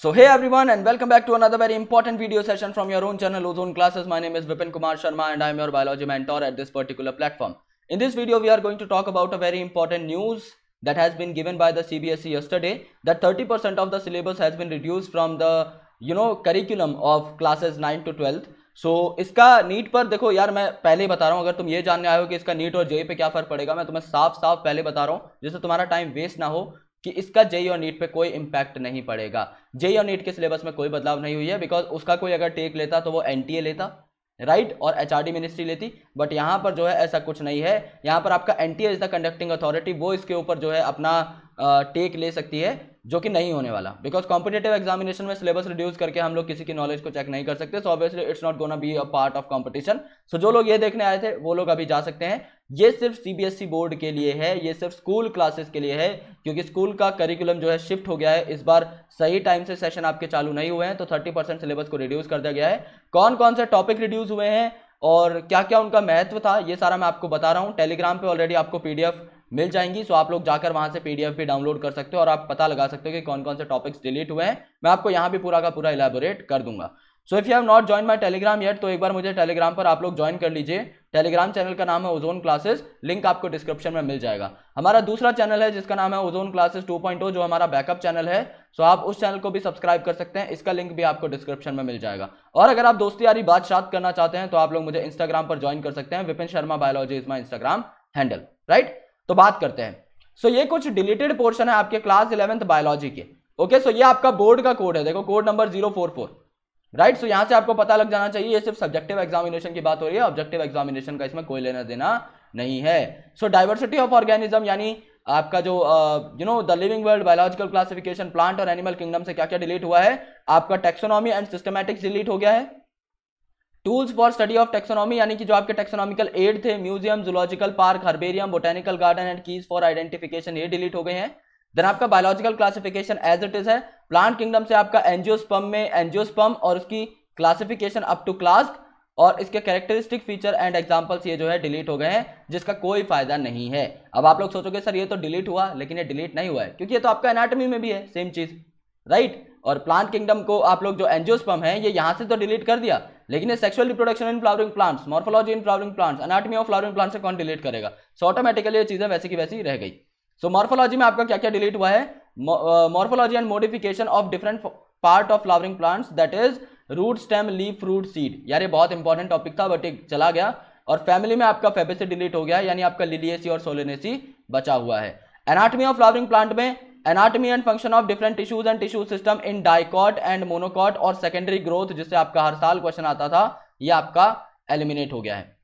So hey everyone and welcome back to another very important video session from your own channel Ozone Classes. My name is Vipin Kumar Sharma and I am your biology mentor at this particular platform. In this video we are going to talk about a very important news that has been given by the CBSE yesterday that 30% of the syllabus has been reduced from the you know curriculum of classes 9 to 12th. So so, इसका NEET पर देखो यार मैं पहले ही बता रहा हूँ अगर तुम ये जानने आए हो कि इसका नीट और जेई पे क्या फर्क पड़ेगा मैं तुम्हें साफ साफ पहले बता रहा हूँ जिससे तुम्हारा टाइम वेस्ट ना हो कि इसका जेई और नीट पे कोई इम्पैक्ट नहीं पड़ेगा जेई और नीट के सिलेबस में कोई बदलाव नहीं हुई है बिकॉज उसका कोई अगर टेक लेता तो वो एन लेता राइट right? और एच मिनिस्ट्री लेती बट यहाँ पर जो है ऐसा कुछ नहीं है यहाँ पर आपका N T the conducting authority वो इसके ऊपर जो है अपना टेक ले सकती है जो कि नहीं होने वाला बिकॉज कॉम्पिटेटिव एग्जामिनेशन में सिलेबस रिड्यूस करके हम लोग किसी की नॉलेज को चेक नहीं कर सकते so obviously it's not gonna be a part of competition so जो लोग ये देखने आए थे वो लोग अभी जा सकते हैं ये सिर्फ सीबीएसई बोर्ड e के लिए है ये सिर्फ स्कूल क्लासेस के लिए है क्योंकि स्कूल का करिकुलम जो है शिफ्ट हो गया है इस बार सही टाइम से सेशन आपके चालू नहीं हुए हैं तो थर्टी परसेंट सिलेबस को रिड्यूस कर दिया गया है कौन कौन से टॉपिक रिड्यूस हुए हैं और क्या क्या उनका महत्व था ये सारा मैं आपको बता रहा हूँ टेलीग्राम पे ऑलरेडी आपको पीडीएफ मिल जाएंगी सो आप लोग जाकर वहां से पीडीएफ भी डाउनलोड कर सकते हो और आप पता लगा सकते हो कि कौन कौन से टॉपिक्स डिलीट हुए हैं मैं आपको यहाँ भी पूरा का पूरा इलेबोरेट कर दूंगा so if you have not join my telegram yet तो एक बार मुझे टेलीग्राम पर आप लोग ज्वाइन कर लीजिए टेलीग्राम चैनल का नाम है ओजोन क्लासेस लिंक आपको डिस्क्रिप्शन में मिल जाएगा हमारा दूसरा चैनल है जिसका नाम है ओजोन क्लासेस 2.0 जो हमारा बैकअप चैनल है सो आप उस चैनल को भी सब्सक्राइब कर सकते हैं इसका लिंक भी आपको डिस्क्रिप्शन में मिल जाएगा और अगर आप दोस्ती यारी बातचीत करना चाहते हैं तो आप लोग मुझे इंस्टाग्राम पर ज्वाइन कर सकते हैं Vipin Sharma biology is my instagram handle right तो बात करते हैं सो so, ये कुछ डिलीटेड पोर्शन है आपके क्लास इलेवेंथ बायोलॉजी के ओके सो ये आपका बोर्ड का कोड है देखो code number zero four four right so यहाँ से आपको पता लग जाना चाहिए ये सिर्फ सब्जेक्टिव एग्जामिनेशन की बात हो रही है ऑब्जेक्टिव एग्जामिनेशन का इसमें कोई लेना देना नहीं है सो डाइवर्सिटी ऑफ ऑर्गेनिज्म यानी आपका जो you know the living world biological classification plant और एनिमल किंगडम से क्या क्या डिलीट हुआ है आपका टेक्सोनॉमी एंड सिस्टमैटिक्स डिलीट हो गया है tools for study of taxonomy यानी कि जो आपके टेक्सोनॉमिकल एड थे museum zoological park herbarium botanical garden and keys for identification ये डिलीट हो गए हैं देन आपका biological classification as it is है प्लांट किंगडम से आपका एनजियोस्पम में एनजियोस्पम और उसकी क्लासिफिकेशन अप टू क्लास और इसके कैरेक्टरिस्टिक फीचर एंड एग्जाम्पल्स ये जो है डिलीट हो गए हैं जिसका कोई फायदा नहीं है अब आप लोग सोचोगे सर ये तो डिलीट हुआ लेकिन ये डिलीट नहीं हुआ है क्योंकि ये तो आपका एनाटमी में भी है सेम चीज राइट और प्लांट किंगडम को आप लोग जो एंजियोस्पम है ये यहाँ से तो डिलीट कर दिया लेकिन ये sexual reproduction in flowering plants morphology in flowering plants anatomy of flowering plants से कौन डिलीट करेगा सो ऑटोमेटिकली ये चीज़ें वैसे की वैसी रह गई सो मॉर्फोलॉजी में आपका क्या क्या डिलीट हुआ है morphology and modification of different part of flowering plants that is root stem leaf fruit seed यार ये बहुत इंपॉर्टेंट टॉपिक था बट एक चला गया और फैमिली में आपका फेबेसी डिलीट हो गया यानी आपका लिलिएसी और सोलेनेसी बचा हुआ है एनाटमी ऑफ फ्लावरिंग प्लांट में anatomy and function of different tissues and tissue system in dicot and monocot और सेकेंडरी ग्रोथ जिससे आपका हर साल क्वेश्चन आता था ये आपका एलिमिनेट हो गया है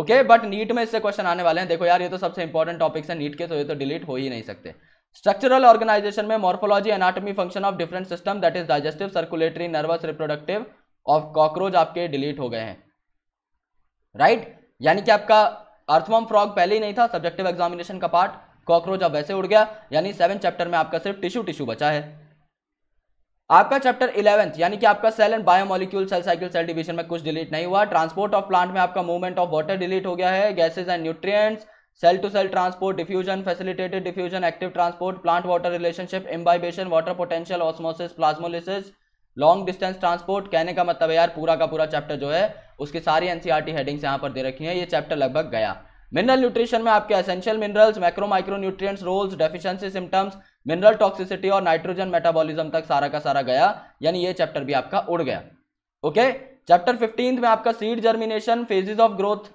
ओके बट नीट में इससे क्वेश्चन आने वाले हैं देखो यार ये तो सबसे इंपॉर्टेंट टॉपिक्स हैं नीट के तो ये तो डिलीट हो ही नहीं सकते स्ट्रक्चरल ऑर्गेनाइजेशन में morphology anatomy function of different system that is digestive circulatory nervous reproductive of cockroach आपके डिलीट हो गए हैं राइट right? यानी कि आपका अर्थवम फ्रॉग पहले ही नहीं था सब्जेक्टिव एग्जामिनेशन का पार्ट कॉकरोच अब वैसे उड़ गया यानी सेवन चैप्टर में आपका सिर्फ टिश्यू टिश्यू बचा है आपका चैप्टर इलेवेंथ यानी कि आपका cell and biomolecule cell cycle cell division में कुछ डिलीट नहीं हुआ ट्रांसपोर्ट ऑफ प्लांट में आपका मूवमेंट ऑफ वाटर डिलीट हो गया है gases and nutrients cell to cell transport diffusion facilitated diffusion active transport plant water relationship imbibition water potential osmosis plasmolysis long distance transport कहने का मतलब यार पूरा का पूरा चैप्टर जो है उसकी सारी एनसीआरटी हेडिंग्स e यहाँ पर दे रखी हैं ये चैप्टर लगभग गया मिनरल न्यूट्रिशन में आपके essential minerals macro micro nutrients roles deficiency symptoms mineral toxicity और नाइट्रोजन मेटाबॉलिज्म तक सारा का सारा गया यानी ये चैप्टर भी आपका उड़ गया ओके चैप्टर फिफ्टीन में आपका seed germination phases of growth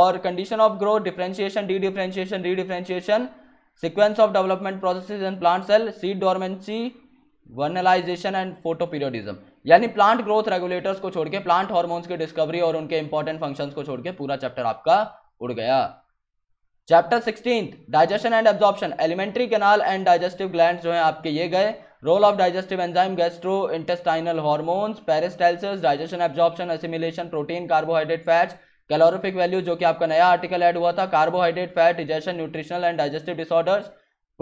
और condition of growth differentiation dedifferentiation redifferentiation sequence of development process in plant cell seed dormancy vernalization and photoperiodism यानी प्लांट ग्रोथ रेगुलेटर्स को छोड़ के plant hormones की discovery और उनके important functions को छोड़ के पूरा चैप्टर आपका उड़ गया chapter sixteen digestion and absorption alimentary canal and digestive gland जो है आपके ये गए role of digestive enzyme gastrointestinal hormones peristalsis digestion absorption assimilation protein carbohydrate fats calorific value जो कि आपका नया आर्टिकल ऐड हुआ था carbohydrate fat digestion nutritional and digestive disorders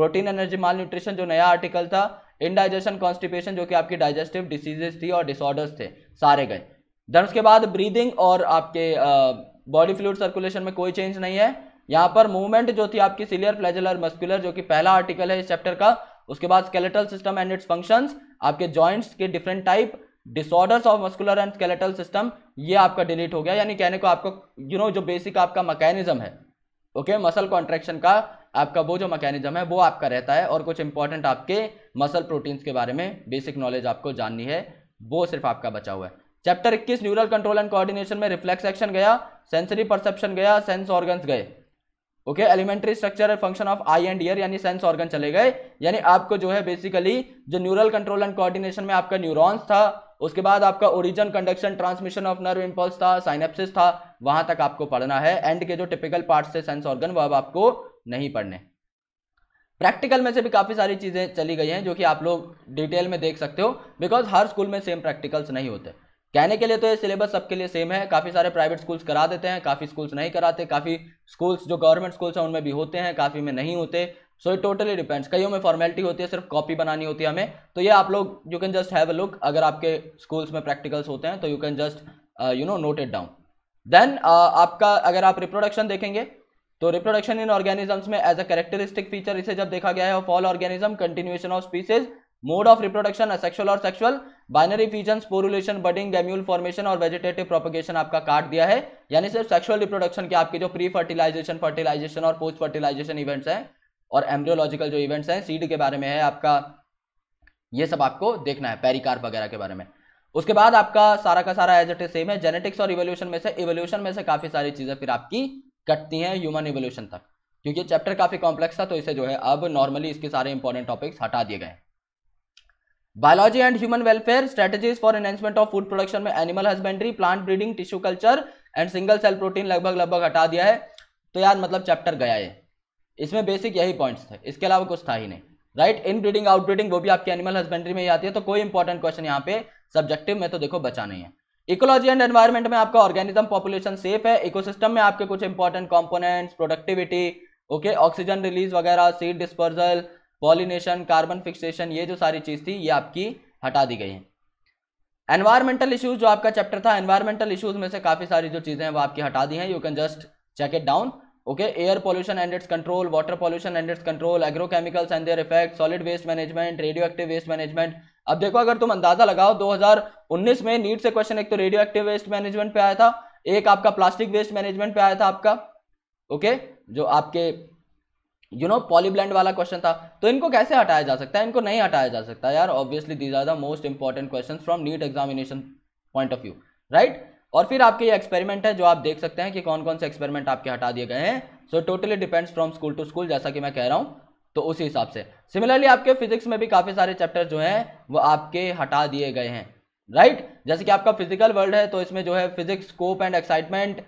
protein energy malnutrition जो नया आर्टिकल था इनडाइजेशन कॉन्स्टिपेशन जो कि आपकी डाइजेस्टिव डिसीजेज थी और डिसऑर्डर्स थे सारे गए देन उसके बाद ब्रीदिंग और आपके बॉडी फ्लूड सर्कुलेशन में कोई चेंज नहीं है यहाँ पर मूवमेंट जो थी आपकी सिलियर फ्लैजलर मस्कुलर जो कि पहला आर्टिकल है इस चैप्टर का उसके बाद skeletal system and its functions आपके जॉइंट्स के different type disorders of muscular and skeletal system ये आपका डिलीट हो गया यानी कहने को आपको यू नो जो बेसिक आपका मैकेनिज्म है ओके मसल कॉन्ट्रेक्शन का आपका वो जो मैकेनिज्म है वो आपका रहता है और कुछ इंपॉर्टेंट आपके मसल प्रोटीन्स के बारे में बेसिक नॉलेज आपको जाननी है वो सिर्फ आपका बचा हुआ है chapter 21 neural control and coordination में रिफ्लेक्स एक्शन गया सेंसरी परसेप्शन गया सेंस ऑर्गन्स गए okay elementary structure function of eye and ear यानी सेंस ऑर्गन चले गए यानी आपको जो है बेसिकली जो न्यूरल कंट्रोल एंड कोऑर्डिनेशन में आपका न्यूरॉन्स था उसके बाद आपका origin conduction transmission of nerve impulse था साइनेप्सिस था वहां तक आपको पढ़ना है एंड के जो टिपिकल पार्ट थे सेंस ऑर्गन वह अब आपको नहीं पढ़ने प्रैक्टिकल में से भी काफ़ी सारी चीज़ें चली गई हैं जो कि आप लोग डिटेल में देख सकते हो बिकॉज हर स्कूल में सेम प्रैक्टिकल्स नहीं होते कहने के लिए तो ये सिलेबस सबके लिए सेम है काफ़ी सारे प्राइवेट स्कूल्स करा देते हैं काफ़ी स्कूल्स नहीं कराते काफ़ी स्कूल्स जो गवर्नमेंट स्कूल्स हैं उनमें भी होते हैं काफ़ी में नहीं होते सो इट टोटली डिपेंड्स कईयों में फॉर्मेलिटी होती है सिर्फ कॉपी बनानी होती है हमें तो ये आप लोग you can just have a look अगर आपके स्कूल्स में प्रैक्टिकल्स होते हैं तो you can just you know note it down then आपका अगर आप रिप्रोडक्शन देखेंगे तो रिप्रोडक्शन इन ऑर्गेनिजम्स में एज अ कैरेक्टरिस्टिक फीचर इसे जब देखा गया है of all organism continuation of species mode of reproduction sexual और sexual binary fission sporulation budding gemmule formation और वेजिटेटिव प्रोपोगेशन आपका काट दिया है यानी सिर्फ सेक्सुअल रिप्रोडक्शन के आपके जो प्री फर्टिलाइजेशन फर्टिलाइजेशन और पोस्ट फर्टिलाइजेशन इवेंट्स हैं और एम्ब्रियोलॉजिकल जो इवेंट्स हैं सीड के बारे में है आपका ये सब आपको देखना है पेरिकार्प वगैरह के बारे में उसके बाद आपका सारा का सारा एज एट सेम है जेनेटिक्स और इवोल्यूशन में से इवोल्यूशन में से काफी सारी चीजें फिर आपकी कटती हैं ह्यूमन इवोल्यूशन तक क्योंकि चैप्टर काफी कॉम्प्लेक्स था तो इसे जो है अब नॉर्मली इसके सारे इंपॉर्टेंट टॉपिक्स हटा दिए गए biology and human welfare strategies for enhancement of food production में animal husbandry plant breeding tissue culture and single cell protein लगभग लगभग हटा दिया है तो यार मतलब चैप्टर गया है इसमें बेसिक यही पॉइंट्स थे इसके अलावा कुछ था ही नहीं right inbreeding outbreeding वो भी आपके एनिमल हस्बेंड्री में ही आती है तो कोई इंपॉर्टेंट क्वेश्चन यहाँ पे सब्जेक्टिव में तो देखो बचा नहीं है इकोलॉजी एंड एनवायरमेंट में आपका ऑर्गेनिज्म पॉपुलेशन सेफ है इकोसिस्टम में आपके कुछ important components productivity okay oxygen release वगैरह seed dispersal pollination carbon fixation ये जो सारी चीज़ थी ये आपकी हटा दी गई है एनवायरमेंटल इश्यूज जो आपका चैप्टर था एनवायरमेंटल इशूज में से काफ़ी सारी जो चीज़ें हैं वो आपकी हटा दी हैं you can just check it down okay air pollution and its control water pollution and its control agrochemicals and their effect solid waste management radioactive waste management अब देखो अगर तुम अंदाजा लगाओ 2019 में नीट से क्वेश्चन एक तो रेडियो एक्टिव वेस्ट मैनेजमेंट पे आया था एक आपका प्लास्टिक वेस्ट मैनेजमेंट पे आया था आपका ओके okay? जो आपके यू नो पॉलीब्लैंड वाला क्वेश्चन था तो इनको कैसे हटाया जा सकता है इनको नहीं हटाया जा सकता यार obviously these are the most important question from NEET examination point of view right और फिर आपके ये एक्सपेरिमेंट है जो आप देख सकते हैं कि कौन कौन से एक्सपेरिमेंट आपके हटा दिए गए हैं so totally depends from school to school जैसा कि मैं कह रहा हूँ तो उसी हिसाब से सिमिलरली आपके फिजिक्स में भी काफ़ी सारे चैप्टर जो हैं वो आपके हटा दिए गए हैं राइट right? जैसे कि आपका फिजिकल वर्ल्ड है तो इसमें जो है physics scope and excitement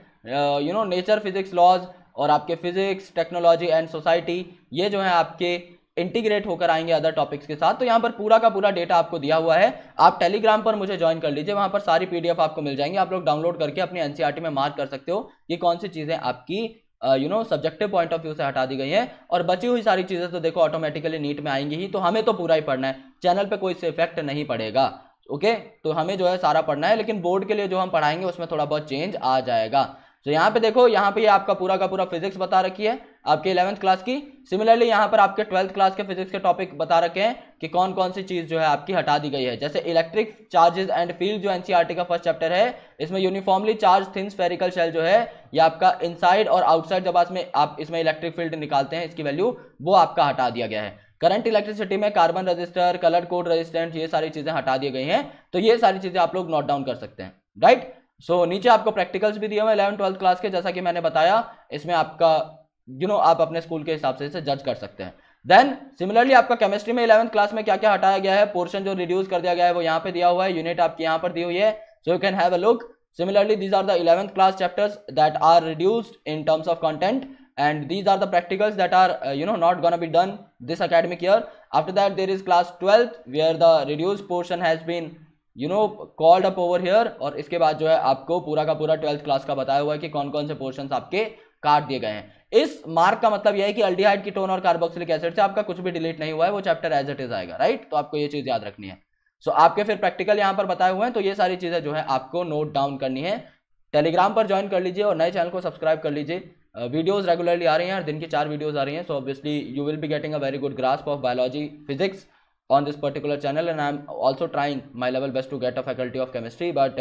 you know nature physics laws और आपके फिजिक्स टेक्नोलॉजी एंड सोसाइटी ये जो है आपके इंटीग्रेट होकर आएंगे अदर टॉपिक्स के साथ तो यहाँ पर पूरा का पूरा डेटा आपको दिया हुआ है आप टेलीग्राम पर मुझे ज्वाइन कर लीजिए वहाँ पर सारी पीडीएफ आपको मिल जाएंगी आप लोग डाउनलोड करके अपने एनसीईआरटी e में मार्क कर सकते हो कि कौन सी चीज़ें आपकी you know subjective point of view से हटा दी गई है और बची हुई सारी चीज़ें तो देखो ऑटोमेटिकली नीट में आएंगी ही तो हमें तो पूरा ही पढ़ना है चैनल पर कोई इफेक्ट नहीं पड़ेगा ओके तो हमें जो है सारा पढ़ना है लेकिन बोर्ड के लिए जो हम पढ़ाएंगे उसमें थोड़ा बहुत चेंज आ जाएगा तो यहाँ पे देखो यहाँ पे ये आपका पूरा का पूरा फिजिक्स बता रखी है आपके इलेवंथ क्लास की सिमिलरली यहाँ पर आपके ट्वेल्थ क्लास के फिजिक्स के टॉपिक बता रखे हैं कि कौन कौन सी चीज़ जो है आपकी हटा दी गई है जैसे इलेक्ट्रिक चार्जेस एंड फील्ड जो एनसीईआरटी e का फर्स्ट चैप्टर है इसमें uniformly charge thin spherical shell जो है ये आपका इनसाइड और आउटसाइड जब इसमें आप इसमें इलेक्ट्रिक फील्ड निकालते हैं इसकी वैल्यू वो आपका हटा दिया गया है करंट इलेक्ट्रिसिटी में carbon resistor colour code resistant ये सारी चीज़ें हटा दी गई हैं तो ये सारी चीज़ें आप लोग नोट डाउन कर सकते हैं राइट सो so, नीचे आपको प्रैक्टिकल्स भी दिए हुए इलेवन ट्वेल्थ क्लास के जैसा कि मैंने बताया इसमें आपका यू you नो know, आप अपने स्कूल के हिसाब से इसे जज कर सकते हैं देन सिमिलरली आपका केमिस्ट्री में इलेवंथ क्लास में क्या क्या हटाया गया है पोर्शन जो रिड्यूस कर दिया गया है वो यहाँ पे दिया हुआ है यूनिट आपकी यहाँ पर दी हुई है so you can have a look similarly these are the eleventh class chapters that are reduced in terms of content and these are the practicals that are you know not gonna be done this academic year after that there is class twelfth we the reduce portion has been you know called up over here और इसके बाद जो है आपको पूरा का पूरा twelfth class का बताया हुआ है कि कौन कौन से पोर्शन आपके काट दिए गए हैं इस मार्क का मतलब यह है कि अल्डीहाइड की टोन और कार्बोक्सिलिक एसिड से आपका कुछ भी डिलीट नहीं हुआ है वो चैप्टर एज इट इज आएगा राइट तो आपको ये चीज याद रखनी है सो so, आपके फिर प्रैक्टिकल यहाँ पर बताए हुए हैं तो ये सारी चीजें जो है आपको नोट डाउन करनी है टेलीग्राम पर ज्वाइन कर लीजिए और नए चैनल को सब्सक्राइब कर लीजिए वीडियोज रेगुलरली आ रही हैं दिन की चार वीडियोज आ रही हैं so obviously you will be getting a very good grasp of biology physics on this particular channel and I am also trying my level best to get a faculty of chemistry but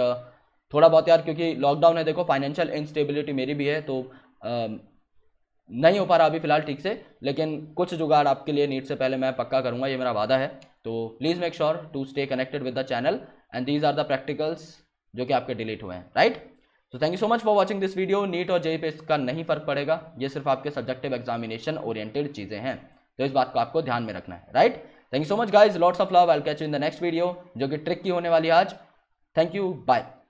थोड़ा बहुत यार क्योंकि lockdown है देखो financial instability मेरी भी है तो आ, um, नहीं हो पा रहा अभी फिलहाल ठीक से लेकिन कुछ जुगाड़ आपके लिए नीट से पहले मैं पक्का करूँगा ये मेरा वादा है तो please make sure to stay connected with the channel and these are the practicals जो कि आपके डिलीट हुए हैं राइट तो thank you so much for watching this video NEET और जेई पे इसका नहीं फर्क पड़ेगा ये सिर्फ आपके सब्जेक्टिव एग्जामिनेशन ओरिएंटेड चीज़ें हैं तो इस बात को आपको ध्यान में रखना है right thank you so much guys lots of love I catch in the next video जो कि ट्रिक की होने वाली आज थैंक यू बाय